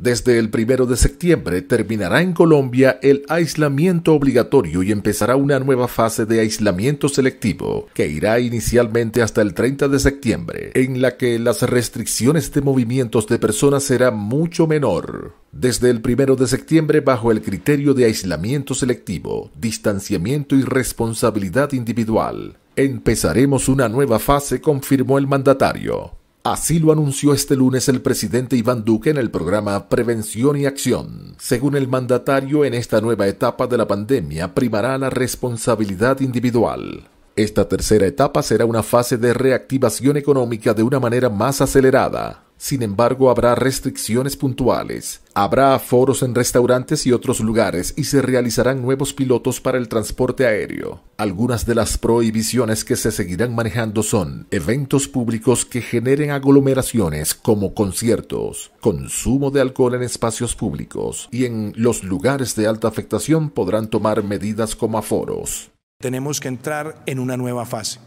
Desde el primero de septiembre terminará en Colombia el aislamiento obligatorio y empezará una nueva fase de aislamiento selectivo que irá inicialmente hasta el 30 de septiembre, en la que las restricciones de movimientos de personas será mucho menor. Desde el primero de septiembre, bajo el criterio de aislamiento selectivo, distanciamiento y responsabilidad individual, empezaremos una nueva fase, confirmó el mandatario. Así lo anunció este lunes el presidente Iván Duque en el programa Prevención y Acción. Según el mandatario, en esta nueva etapa de la pandemia primará la responsabilidad individual. Esta tercera etapa será una fase de reactivación económica de una manera más acelerada. Sin embargo, habrá restricciones puntuales. Habrá aforos en restaurantes y otros lugares y se realizarán nuevos pilotos para el transporte aéreo. Algunas de las prohibiciones que se seguirán manejando son eventos públicos que generen aglomeraciones como conciertos, consumo de alcohol en espacios públicos y en los lugares de alta afectación podrán tomar medidas como aforos. Tenemos que entrar en una nueva fase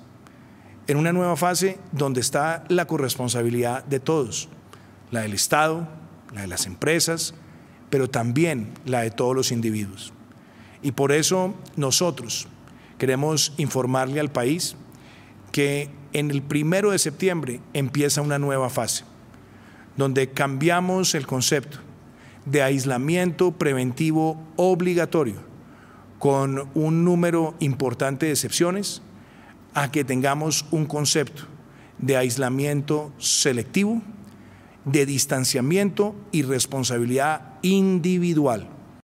en una nueva fase donde está la corresponsabilidad de todos, la del Estado, la de las empresas, pero también la de todos los individuos. Y por eso nosotros queremos informarle al país que en el primero de septiembre empieza una nueva fase, donde cambiamos el concepto de aislamiento preventivo obligatorio con un número importante de excepciones, a que tengamos un concepto de aislamiento selectivo, de distanciamiento y responsabilidad individual.